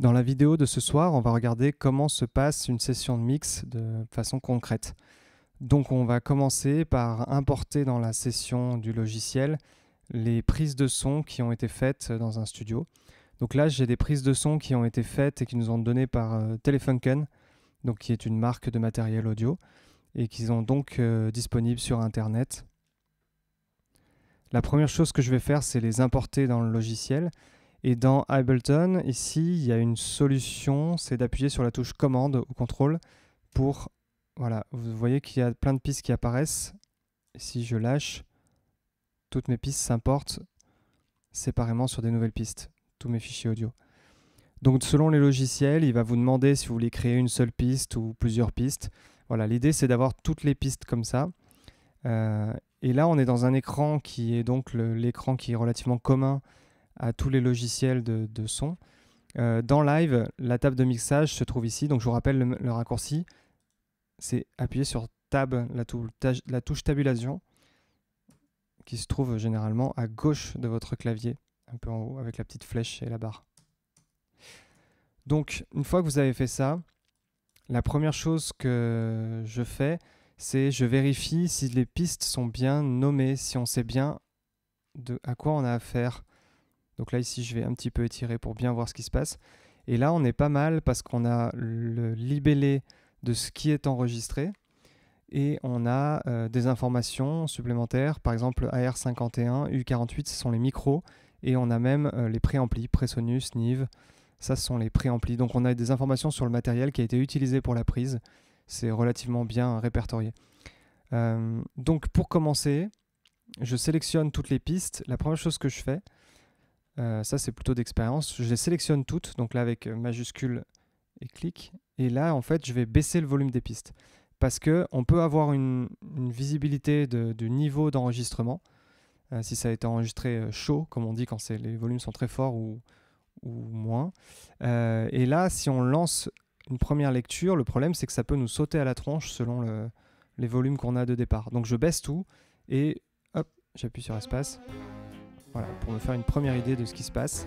Dans la vidéo de ce soir, on va regarder comment se passe une session de mix de façon concrète. Donc on va commencer par importer dans la session du logiciel les prises de son qui ont été faites euh, dans un studio. Donc là j'ai des prises de son qui ont été faites et qui nous ont données par euh, Telefunken, donc qui est une marque de matériel audio, et qui sont donc euh, disponibles sur internet. La première chose que je vais faire c'est les importer dans le logiciel. Et dans Ableton, ici, il y a une solution, c'est d'appuyer sur la touche commande ou contrôle pour... Voilà, vous voyez qu'il y a plein de pistes qui apparaissent. si je lâche, toutes mes pistes s'importent séparément sur des nouvelles pistes, tous mes fichiers audio. Donc selon les logiciels, il va vous demander si vous voulez créer une seule piste ou plusieurs pistes. Voilà, l'idée c'est d'avoir toutes les pistes comme ça. Euh, et là, on est dans un écran qui est donc l'écran qui est relativement commun à tous les logiciels de, son. Euh, dans Live, la table de mixage se trouve ici. Donc je vous rappelle le, raccourci, c'est appuyer sur Tab, la, touche tabulation, qui se trouve généralement à gauche de votre clavier, un peu en haut, avec la petite flèche et la barre. Donc une fois que vous avez fait ça, la première chose que je fais, c'est je vérifie si les pistes sont bien nommées, si on sait bien à quoi on a affaire. Donc là, ici, je vais un petit peu étirer pour bien voir ce qui se passe. Et là, on est pas mal parce qu'on a le libellé de ce qui est enregistré et on a euh, des informations supplémentaires. Par exemple, AR51, U48, ce sont les micros et on a même euh, les préamplis, Presonus, Nive. Ça, ce sont les préamplis. Donc, on a des informations sur le matériel qui a été utilisé pour la prise. C'est relativement bien répertorié. Euh, donc, pour commencer, je sélectionne toutes les pistes. La première chose que je fais, euh, ça, c'est plutôt d'expérience. Je les sélectionne toutes, donc là avec majuscule et clic. Et là, en fait, je vais baisser le volume des pistes. Parce qu'on peut avoir une, visibilité du niveau d'enregistrement. Euh, si ça a été enregistré euh, chaud, comme on dit quand les volumes sont très forts ou, moins. et là, si on lance une première lecture, le problème c'est que ça peut nous sauter à la tronche selon les volumes qu'on a de départ. Donc je baisse tout et hop, j'appuie sur espace. Voilà, pour me faire une première idée de ce qui se passe.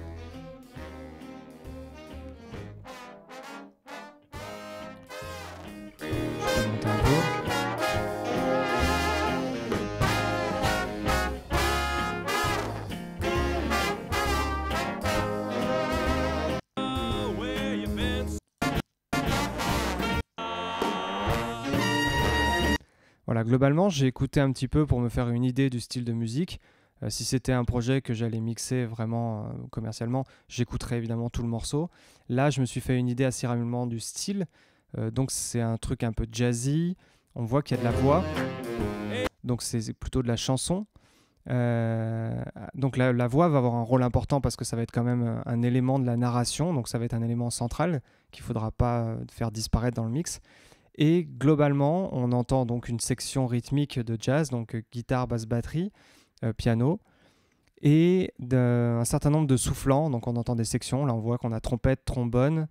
Voilà, globalement, j'ai écouté un petit peu pour me faire une idée du style de musique. Euh, si c'était un projet que j'allais mixer vraiment euh, commercialement, j'écouterais évidemment tout le morceau. Là, je me suis fait une idée assez rapidement du style. Euh, donc c'est un truc un peu jazzy. On voit qu'il y a de la voix. Donc c'est plutôt de la chanson. Ah, donc la, voix va avoir un rôle important parce que ça va être quand même un, élément de la narration, donc ça va être un élément central qu'il ne faudra pas faire disparaître dans le mix. Et globalement, on entend donc une section rythmique de jazz, donc guitare, basse, batterie, euh, piano, et un certain nombre de soufflants. Donc on entend des sections. Là, on voit qu'on a trompette, trombone,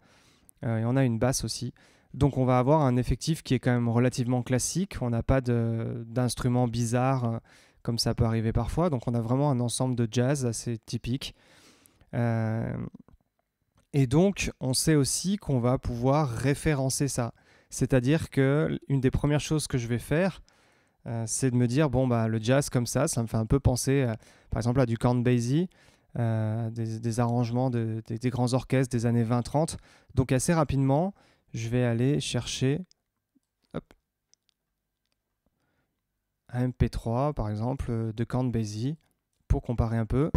euh, et on a une basse aussi. Donc on va avoir un effectif qui est quand même relativement classique. On n'a pas d'instruments bizarres euh, comme ça peut arriver parfois. Donc on a vraiment un ensemble de jazz assez typique. et donc on sait aussi qu'on va pouvoir référencer ça. C'est-à-dire que une des premières choses que je vais faire, euh, c'est de me dire bon bah le jazz comme ça, ça me fait un peu penser euh, par exemple à du Count Basie, euh, des, arrangements des, grands orchestres des années 20-30. Donc assez rapidement, je vais aller chercher un MP3 par exemple de Count Basie pour comparer un peu.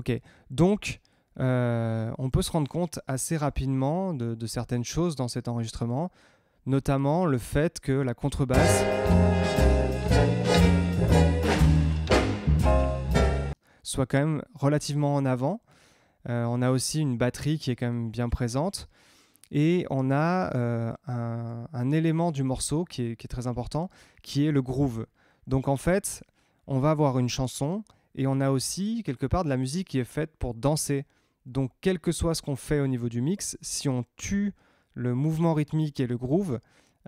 Ok, donc euh, on peut se rendre compte assez rapidement de, certaines choses dans cet enregistrement, notamment le fait que la contrebasse soit quand même relativement en avant. Euh, on a aussi une batterie qui est quand même bien présente. Et on a euh, un, élément du morceau qui est, très important, qui est le groove. Donc en fait, on va avoir une chanson et on a aussi, quelque part, de la musique qui est faite pour danser. Donc, quel que soit ce qu'on fait au niveau du mix, si on tue le mouvement rythmique et le groove,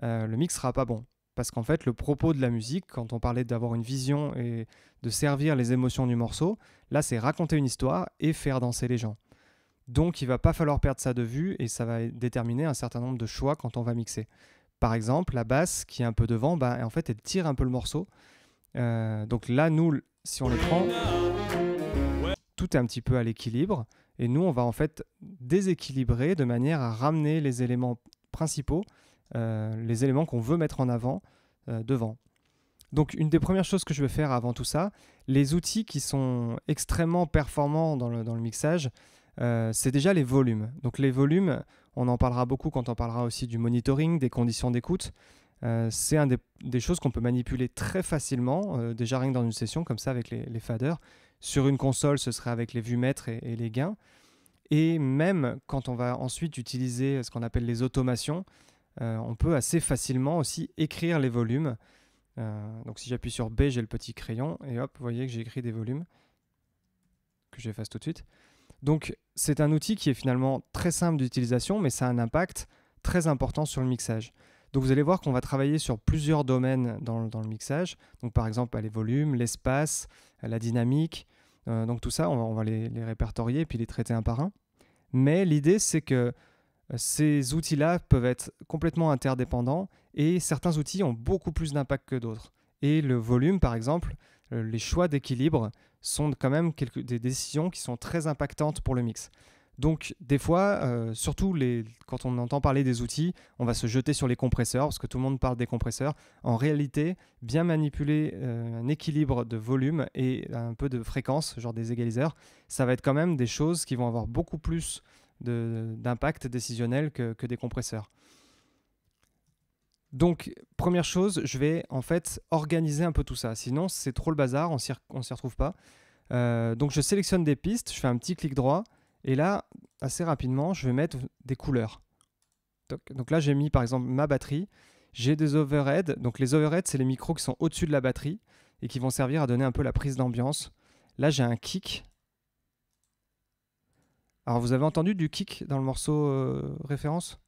euh, le mix sera pas bon. Parce qu'en fait, le propos de la musique, quand on parlait d'avoir une vision et de servir les émotions du morceau, là, c'est raconter une histoire et faire danser les gens. Donc, il va pas falloir perdre ça de vue et ça va déterminer un certain nombre de choix quand on va mixer. Par exemple, la basse qui est un peu devant, bah, en fait, elle tire un peu le morceau. Euh, donc là, nous, si on le prend, tout est un petit peu à l'équilibre. Et nous, on va en fait déséquilibrer de manière à ramener les éléments principaux, euh, les éléments qu'on veut mettre en avant euh, devant. Donc une des premières choses que je vais faire avant tout ça, les outils qui sont extrêmement performants dans le, mixage, euh, c'est déjà les volumes. Donc les volumes, on en parlera beaucoup quand on parlera aussi du monitoring, des conditions d'écoute. Euh, c'est un des, choses qu'on peut manipuler très facilement, euh, déjà rien que dans une session, comme ça avec les, faders. Sur une console, ce serait avec les vues mètres et, les gains. Et même quand on va ensuite utiliser ce qu'on appelle les automations, euh, on peut assez facilement aussi écrire les volumes. donc si j'appuie sur B, j'ai le petit crayon, et hop, vous voyez que j'ai écrit des volumes, que j'efface tout de suite. Donc c'est un outil qui est finalement très simple d'utilisation, mais ça a un impact très important sur le mixage. Donc vous allez voir qu'on va travailler sur plusieurs domaines dans, le mixage. Donc par exemple les volumes, l'espace, euh, la dynamique. Euh, donc tout ça, on va, les, répertorier et puis les traiter un par un. Mais l'idée, c'est que euh, ces outils-là peuvent être complètement interdépendants et certains outils ont beaucoup plus d'impact que d'autres. Et le volume, par exemple, les choix d'équilibre sont quand même des décisions qui sont très impactantes pour le mix. Donc des fois, euh, surtout quand on entend parler des outils, on va se jeter sur les compresseurs, parce que tout le monde parle des compresseurs. En réalité, bien manipuler euh, un équilibre de volume et un peu de fréquence, genre des égaliseurs, ça va être quand même des choses qui vont avoir beaucoup plus d'impact décisionnel que, des compresseurs. Donc, première chose, je vais en fait organiser un peu tout ça. Sinon, c'est trop le bazar, on ne s'y retrouve pas. Euh, donc, je sélectionne des pistes, je fais un petit clic droit, et là, assez rapidement, je vais mettre des couleurs. Donc, là, j'ai mis par exemple ma batterie. J'ai des overheads. Donc les overheads, c'est les micros qui sont au-dessus de la batterie et qui vont servir à donner un peu la prise d'ambiance. Là, j'ai un kick. Alors, vous avez entendu du kick dans le morceau euh, référence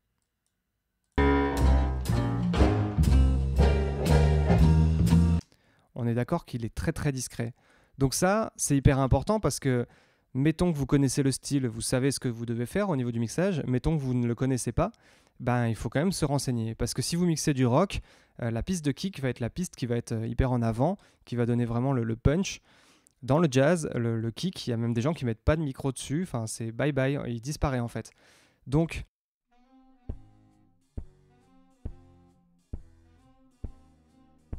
On est d'accord qu'il est très très discret. Donc ça, c'est hyper important parce que mettons que vous connaissez le style, vous savez ce que vous devez faire au niveau du mixage, mettons que vous ne le connaissez pas, ben il faut quand même se renseigner. Parce que si vous mixez du rock, euh, la piste de kick va être la piste qui va être euh, hyper en avant, qui va donner vraiment le, punch. Dans le jazz, le, kick, il y a même des gens qui mettent pas de micro dessus, enfin c'est bye bye, il disparaît en fait. Donc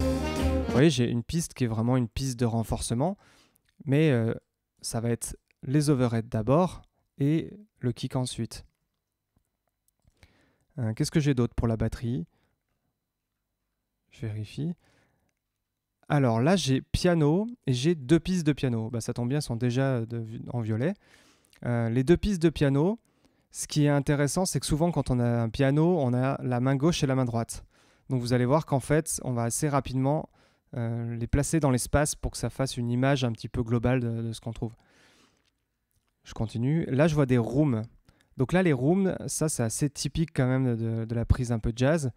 Vous voyez, j'ai une piste qui est vraiment une piste de renforcement, mais euh, ça va être les overheads d'abord et le kick ensuite. Euh, qu'est-ce que j'ai d'autre pour la batterie Je vérifie. Alors là, j'ai piano et j'ai deux pistes de piano. Bah, ça tombe bien, elles sont déjà en violet. Euh, les deux pistes de piano, ce qui est intéressant, c'est que souvent quand on a un piano, on a la main gauche et la main droite. Donc vous allez voir qu'en fait, on va assez rapidement euh, les placer dans l'espace pour que ça fasse une image un petit peu globale de ce qu'on trouve. Je continue. Là, je vois des rooms. Donc là, les rooms, ça, c'est assez typique quand même de, la prise un peu jazz.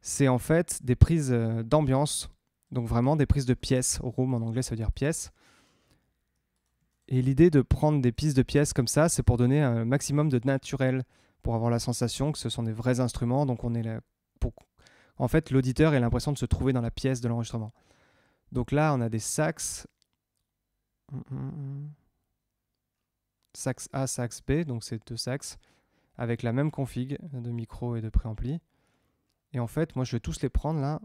C'est en fait des prises euh, d'ambiance, donc vraiment des prises de pièces. Room en anglais, ça veut dire pièce. Et l'idée de prendre des pistes de pièces comme ça, c'est pour donner un maximum de naturel, pour avoir la sensation que ce sont des vrais instruments. Donc on est là En fait, l'auditeur a l'impression de se trouver dans la pièce de l'enregistrement. Donc là, on a des sax. Hum, hum, hum sax A, sax B, donc c'est deux sax avec la même config de micro et de préampli. Et en fait, moi, je vais tous les prendre là.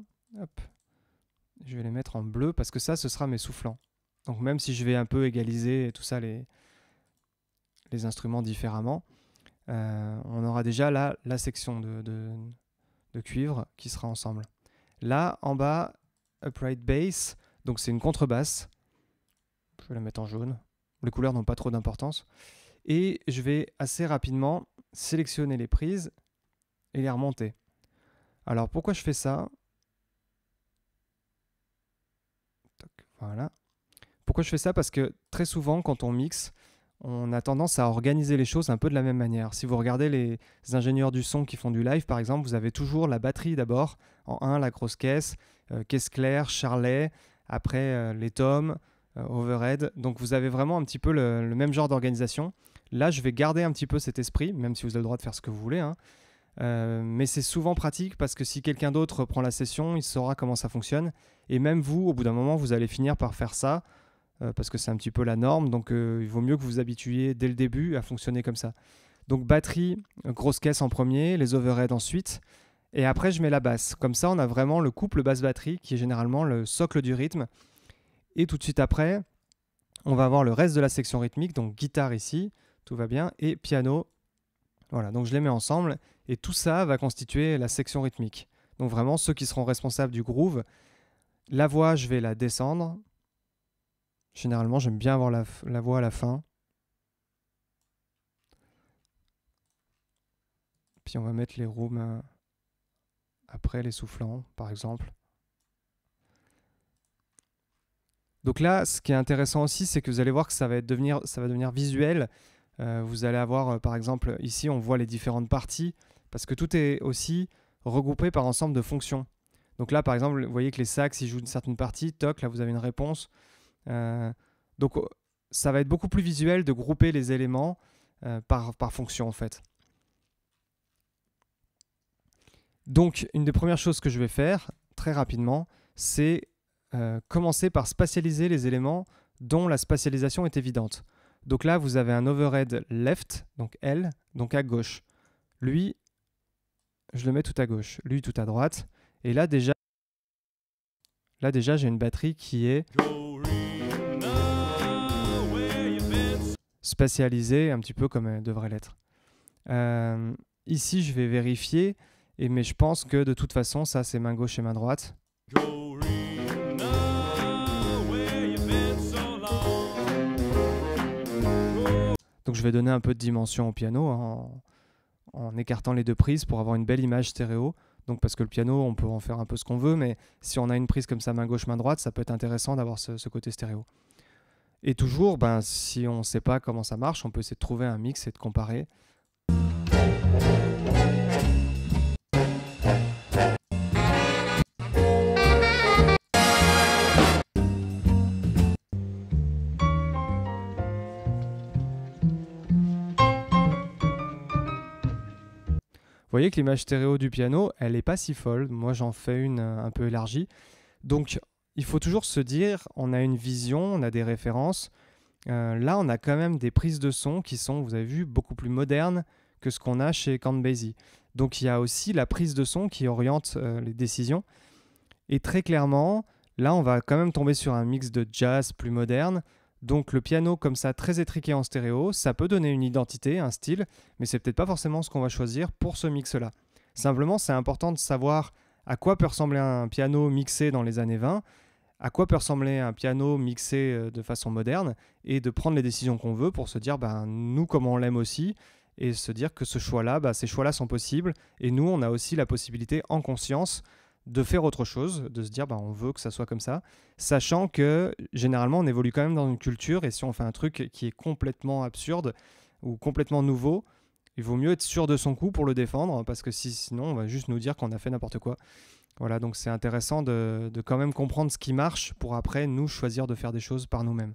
Je vais les mettre en bleu parce que ça, ce sera mes soufflants. Donc même si je vais un peu égaliser tout ça, les, instruments différemment, euh, on aura déjà là la section de, de, cuivre qui sera ensemble. Là, en bas, upright bass, donc c'est une contrebasse. Je vais la mettre en jaune les couleurs n'ont pas trop d'importance. Et je vais assez rapidement sélectionner les prises et les remonter. Alors pourquoi je fais ça Voilà. Pourquoi je fais ça Parce que très souvent quand on mixe, on a tendance à organiser les choses un peu de la même manière. Si vous regardez les ingénieurs du son qui font du live, par exemple, vous avez toujours la batterie d'abord, en 1 la grosse caisse, euh, caisse claire, charlet, après euh, les tomes, euh, overhead. Donc vous avez vraiment un petit peu le, même genre d'organisation. Là, je vais garder un petit peu cet esprit, même si vous avez le droit de faire ce que vous voulez. Hein. Euh, mais c'est souvent pratique parce que si quelqu'un d'autre prend la session, il saura comment ça fonctionne. Et même vous, au bout d'un moment, vous allez finir par faire ça euh, parce que c'est un petit peu la norme. Donc il vaut mieux que vous vous habituiez dès le début à fonctionner comme ça. Donc batterie, grosse caisse en premier, les overheads ensuite. Et après, je mets la basse. Comme ça, on a vraiment le couple basse-batterie qui est généralement le socle du rythme. Et tout de suite après, on va avoir le reste de la section rythmique, donc guitare ici, tout va bien, et piano. Voilà, donc je les mets ensemble, et tout ça va constituer la section rythmique. Donc vraiment, ceux qui seront responsables du groove, la voix, je vais la descendre. Généralement, j'aime bien avoir la, voix à la fin. Puis on va mettre les rooms euh, après les soufflants, par exemple. Donc là, ce qui est intéressant aussi, c'est que vous allez voir que ça va devenir, visuel. Euh, vous allez avoir, euh, par exemple, ici, on voit les différentes parties, parce que tout est aussi regroupé par ensemble de fonctions. Donc là, par exemple, vous voyez que les sacs, s'ils jouent une certaine partie, toc, là, vous avez une réponse. Euh, donc, oh, ça va être beaucoup plus visuel de grouper les éléments par fonction, en fait. Donc, une des premières choses que je vais faire, très rapidement, c'est euh, commencer par spatialiser les éléments dont la spatialisation est évidente. Donc là, vous avez un overhead left, donc L, donc à gauche. Lui, je le mets tout à gauche, lui tout à droite. Et là déjà, là déjà j'ai une batterie qui est spatialisée un petit peu comme elle devrait l'être. Euh, ici, je vais vérifier, et, mais je pense que de toute façon, ça c'est main gauche et main droite. Donc je vais donner un peu de dimension au piano hein, en, écartant les deux prises pour avoir une belle image stéréo. Donc parce que le piano, on peut en faire un peu ce qu'on veut, mais si on a une prise comme ça, main gauche, main droite, ça peut être intéressant d'avoir ce, côté stéréo. Et toujours, ben, si on ne sait pas comment ça marche, on peut essayer de trouver un mix et de comparer. Vous voyez que l'image stéréo du piano, elle n'est pas si folle. Moi, j'en fais une euh, un peu élargie. Donc, il faut toujours se dire, on a une vision, on a des références. Euh, là, on a quand même des prises de son qui sont, vous avez vu, beaucoup plus modernes que ce qu'on a chez Basie. Donc, il y a aussi la prise de son qui oriente euh, les décisions. Et très clairement, là, on va quand même tomber sur un mix de jazz plus moderne, donc le piano comme ça très étriqué en stéréo, ça peut donner une identité, un style, mais c'est peut-être pas forcément ce qu'on va choisir pour ce mix-là. Simplement, c'est important de savoir à quoi peut ressembler un piano mixé dans les années 20, à quoi peut ressembler un piano mixé euh, de façon moderne, et de prendre les décisions qu'on veut pour se dire, ben, nous, comment on l'aime aussi, et se dire que ce choix-là, bah, ces choix-là sont possibles, et nous, on a aussi la possibilité en conscience de faire autre chose, de se dire bah, on veut que ça soit comme ça, sachant que généralement on évolue quand même dans une culture et si on fait un truc qui est complètement absurde ou complètement nouveau, il vaut mieux être sûr de son coup pour le défendre parce que si, sinon on va juste nous dire qu'on a fait n'importe quoi. Voilà, donc c'est intéressant de, quand même comprendre ce qui marche pour après nous choisir de faire des choses par nous-mêmes.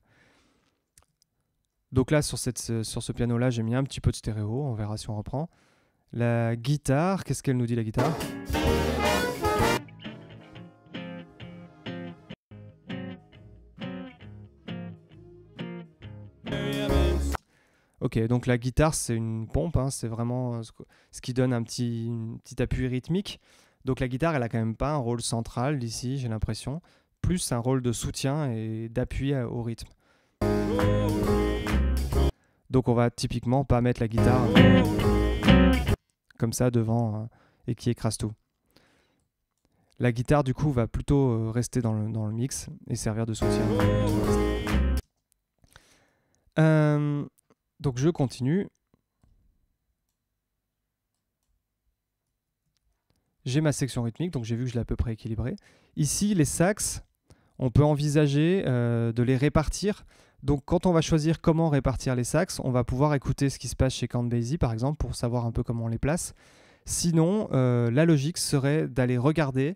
Donc là, sur, sur ce piano-là, j'ai mis un petit peu de stéréo, on verra si on reprend. La guitare, qu'est-ce qu'elle nous dit la guitare Ok, donc la guitare, c'est une pompe, hein, c'est vraiment euh, ce qui donne un petit, petit appui rythmique. Donc la guitare, elle a quand même pas un rôle central ici, j'ai l'impression, plus un rôle de soutien et d'appui euh, au rythme. Donc on va typiquement pas mettre la guitare comme ça devant hein, et qui écrase tout. La guitare du coup va plutôt euh, rester dans le, dans le mix et servir de soutien. Euh, donc je continue. J'ai ma section rythmique, donc j'ai vu que je l'ai à peu près équilibré. Ici, les saxes, on peut envisager euh, de les répartir. Donc quand on va choisir comment répartir les saxes, on va pouvoir écouter ce qui se passe chez Count Basie par exemple pour savoir un peu comment on les place. Sinon, euh, la logique serait d'aller regarder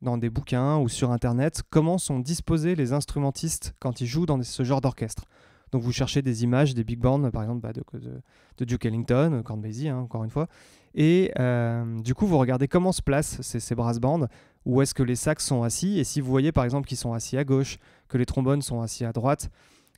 dans des bouquins ou sur internet comment sont disposés les instrumentistes quand ils jouent dans ce genre d'orchestre. Donc vous cherchez des images des big bands, par exemple bah, de, Duke Ellington, Corn hein, encore une fois. Et euh, du coup, vous regardez comment se placent ces, ces brass bands, où est-ce que les sacs sont assis. Et si vous voyez par exemple qu'ils sont assis à gauche, que les trombones sont assis à droite,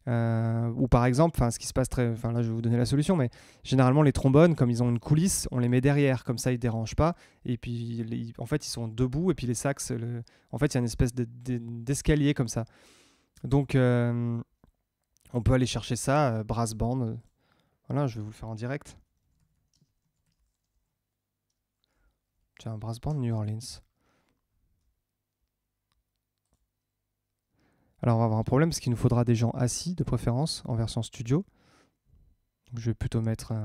euh, ou par exemple, ce qui se passe très. Enfin là, je vais vous donner la solution, mais généralement, les trombones, comme ils ont une coulisse, on les met derrière, comme ça, ils dérangent pas. Et puis, en fait, ils sont debout, et puis les sax le, en fait, il y a une espèce d'escalier comme ça. Donc. Euh, on peut aller chercher ça, euh, brass band. Euh. voilà, je vais vous le faire en direct. Tiens, brass band New Orleans. Alors on va avoir un problème, parce qu'il nous faudra des gens assis, de préférence, en version studio. je vais plutôt mettre Donc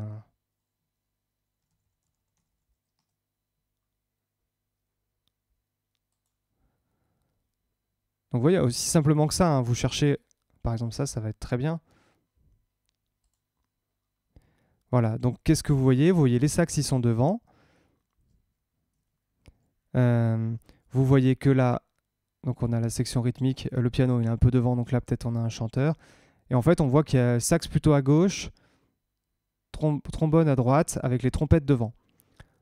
vous voyez, aussi simplement que ça, hein, vous cherchez par exemple, ça, ça va être très bien. Voilà, donc qu'est-ce que vous voyez Vous voyez les sacs ils sont devant. Euh, vous voyez que là, donc on a la section rythmique, euh, le piano il est un peu devant, donc là peut-être on a un chanteur. Et en fait, on voit qu'il y a sax plutôt à gauche, trombone à droite, avec les trompettes devant.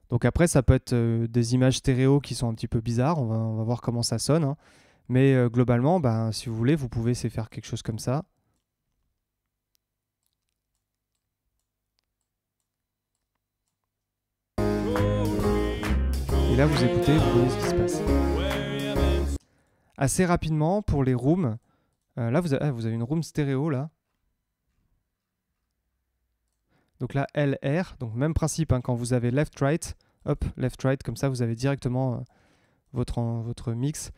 Donc après, ça peut être euh, des images stéréo qui sont un petit peu bizarres, on va, voir comment ça sonne. Hein. Mais euh, globalement, ben, si vous voulez, vous pouvez faire quelque chose comme ça. Et là, vous écoutez, vous voyez ce qui se passe. Assez rapidement, pour les rooms, euh, là, ah, vous avez, une room stéréo, là. Donc là, LR, donc même principe, hein, quand vous avez left-right, hop, left-right, comme ça, vous avez directement euh, votre, votre mix.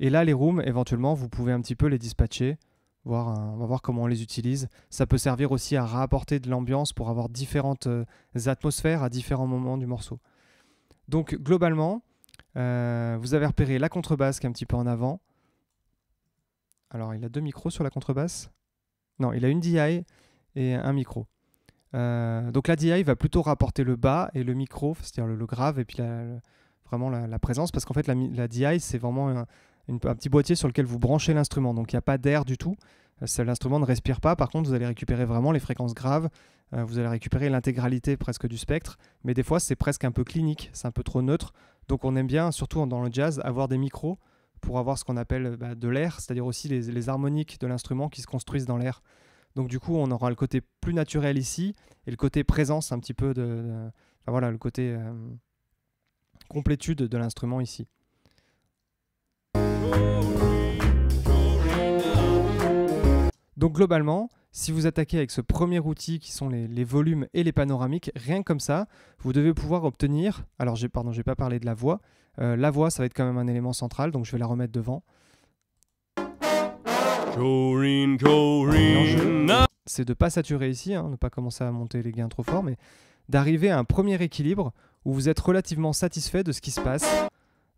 Et là, les rooms, éventuellement, vous pouvez un petit peu les dispatcher. Voir, euh, on va voir comment on les utilise. Ça peut servir aussi à rapporter de l'ambiance pour avoir différentes euh, atmosphères à différents moments du morceau. Donc globalement, euh, vous avez repéré la contrebasse qui est un petit peu en avant. Alors il a deux micros sur la contrebasse. Non, il a une DI et un micro. donc la DI va plutôt rapporter le bas et le micro, c'est-à-dire le, grave et puis vraiment la, présence, parce qu'en fait la, la DI c'est vraiment un, un petit boîtier sur lequel vous branchez l'instrument. Donc il n'y a pas d'air du tout. Euh, l'instrument ne respire pas. Par contre, vous allez récupérer vraiment les fréquences graves. Euh, vous allez récupérer l'intégralité presque du spectre. Mais des fois, c'est presque un peu clinique. C'est un peu trop neutre. Donc on aime bien, surtout dans le jazz, avoir des micros pour avoir ce qu'on appelle bah, de l'air, c'est-à-dire aussi les, harmoniques de l'instrument qui se construisent dans l'air. Donc du coup, on aura le côté plus naturel ici et le côté présence un petit peu de, voilà, le côté euh, complétude de l'instrument ici. Donc globalement, si vous attaquez avec ce premier outil qui sont les, volumes et les panoramiques, rien que comme ça, vous devez pouvoir obtenir, alors j'ai, pardon, j'ai pas parlé de la voix, euh, la voix ça va être quand même un élément central, donc je vais la remettre devant. C'est de ne pas saturer ici, hein, ne pas commencer à monter les gains trop fort, mais d'arriver à un premier équilibre où vous êtes relativement satisfait de ce qui se passe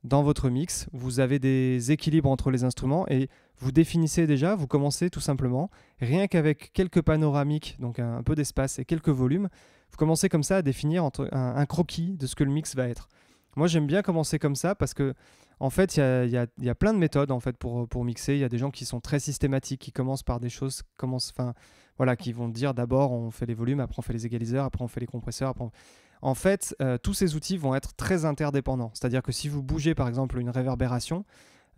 dans votre mix, vous avez des équilibres entre les instruments et vous définissez déjà, vous commencez tout simplement, rien qu'avec quelques panoramiques, donc un, peu d'espace et quelques volumes, vous commencez comme ça à définir entre, un, croquis de ce que le mix va être. Moi, j'aime bien commencer comme ça parce que, en fait, il y a, plein de méthodes en fait pour, mixer. Il y a des gens qui sont très systématiques, qui commencent par des choses, commencent, voilà, qui vont dire d'abord on fait les volumes, après on fait les égaliseurs, après on fait les compresseurs. Après on en fait, euh, tous ces outils vont être très interdépendants. C'est-à-dire que si vous bougez par exemple une réverbération,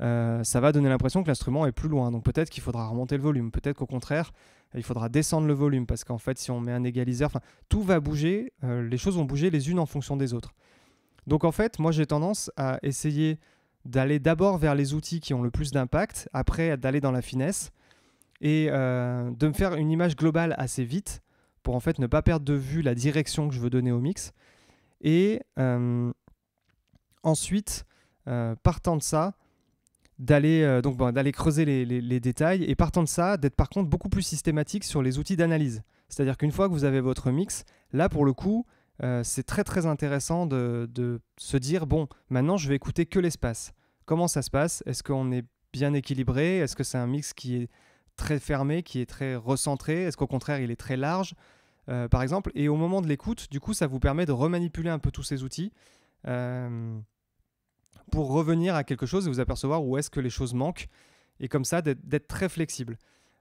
euh, ça va donner l'impression que l'instrument est plus loin. Donc peut-être qu'il faudra remonter le volume, peut-être qu'au contraire, il faudra descendre le volume, parce qu'en fait, si on met un égaliseur, tout va bouger, euh, les choses vont bouger les unes en fonction des autres. Donc en fait, moi j'ai tendance à essayer d'aller d'abord vers les outils qui ont le plus d'impact, après d'aller dans la finesse, et de me faire une image globale assez vite, pour en fait ne pas perdre de vue la direction que je veux donner au mix. Et euh, ensuite, euh, partant de ça, d'aller euh, donc ben, d'aller creuser les, détails et partant de ça, d'être par contre beaucoup plus systématique sur les outils d'analyse. C'est-à-dire qu'une fois que vous avez votre mix, là pour le coup, c'est très très intéressant de se dire bon, maintenant je vais écouter que l'espace. Comment ça se passe Est-ce qu'on est bien équilibré Est-ce que c'est un mix qui est très fermé, qui est très recentré Est-ce qu'au contraire, il est très large euh, par exemple. Et au moment de l'écoute, du coup, ça vous permet de remanipuler un peu tous ces outils euh, pour revenir à quelque chose et vous apercevoir où est-ce que les choses manquent. Et comme ça, d'être très flexible.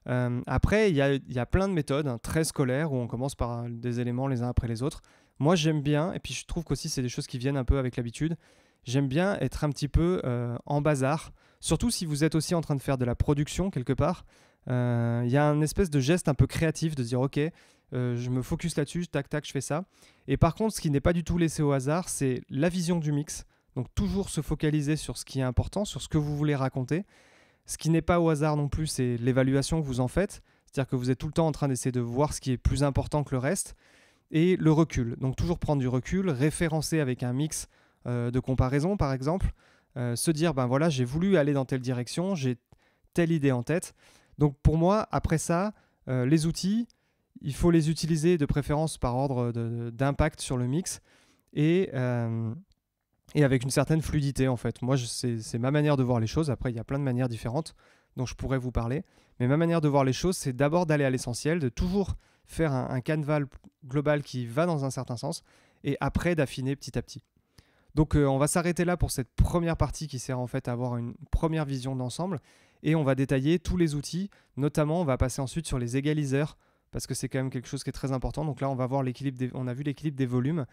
Euh, après, il y, a, plein de méthodes hein, très scolaires où on commence par des éléments les uns après les autres. Moi, j'aime bien, et puis je trouve qu'aussi, c'est des choses qui viennent un peu avec l'habitude. J'aime bien être un petit peu en bazar, surtout si vous êtes aussi en train de faire de la production quelque part. Il y a un espèce de geste un peu créatif de dire, OK, euh, je me focus là-dessus, tac, tac, je fais ça. Et par contre, ce qui n'est pas du tout laissé au hasard, c'est la vision du mix. Donc toujours se focaliser sur ce qui est important, sur ce que vous voulez raconter. Ce qui n'est pas au hasard non plus, c'est l'évaluation que vous en faites. C'est-à-dire que vous êtes tout le temps en train d'essayer de voir ce qui est plus important que le reste. Et le recul. Donc toujours prendre du recul, référencer avec un mix euh, de comparaison par exemple. Euh, se dire, ben voilà, j'ai voulu aller dans telle direction, j'ai telle idée en tête. Donc pour moi, après ça, les outils, il faut les utiliser de préférence par ordre d'impact sur le mix et, euh, et avec une certaine fluidité en fait. Moi, c'est ma manière de voir les choses. Après, il y a plein de manières différentes dont je pourrais vous parler. Mais ma manière de voir les choses, c'est d'abord d'aller à l'essentiel, de toujours faire un, un global qui va dans un certain sens et après d'affiner petit à petit. Donc euh, on va s'arrêter là pour cette première partie qui sert en fait à avoir une première vision d'ensemble et on va détailler tous les outils, notamment on va passer ensuite sur les égaliseurs, parce que c'est quand même quelque chose qui est très important. Donc là, on va voir l'équilibre on a vu l'équilibre des volumes.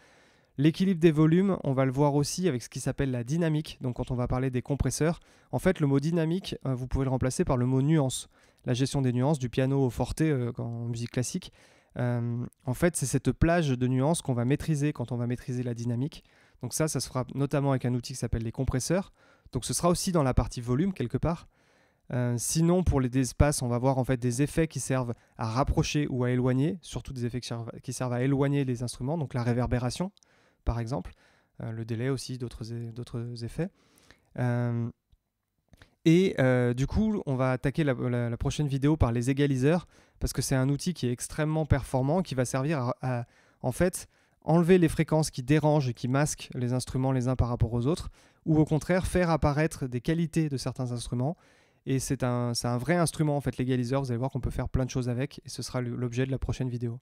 L'équilibre des volumes, on va le voir aussi avec ce qui s'appelle la dynamique. Donc quand on va parler des compresseurs, en fait, le mot dynamique, euh, vous pouvez le remplacer par le mot nuance. La gestion des nuances, du piano au forte euh, en musique classique. Euh, en fait, c'est cette plage de nuances qu'on va maîtriser quand on va maîtriser la dynamique. Donc ça, ça se fera notamment avec un outil qui s'appelle les compresseurs. Donc ce sera aussi dans la partie volume quelque part. Euh, sinon, pour les espaces, on va voir en des effets qui servent à rapprocher ou à éloigner, surtout des effets qui servent à éloigner les instruments, donc la réverbération, par exemple, euh, le délai aussi, d'autres effets. Euh, et du coup, on va attaquer la, prochaine vidéo par les égaliseurs, parce que c'est un outil qui est extrêmement performant, qui va servir à, en fait, enlever les fréquences qui dérangent et qui masquent les instruments les uns par rapport aux autres, ou au contraire faire apparaître des qualités de certains instruments et c'est un, un vrai instrument, en fait, l'égaliseur. Vous allez voir qu'on peut faire plein de choses avec, et ce sera l'objet de la prochaine vidéo.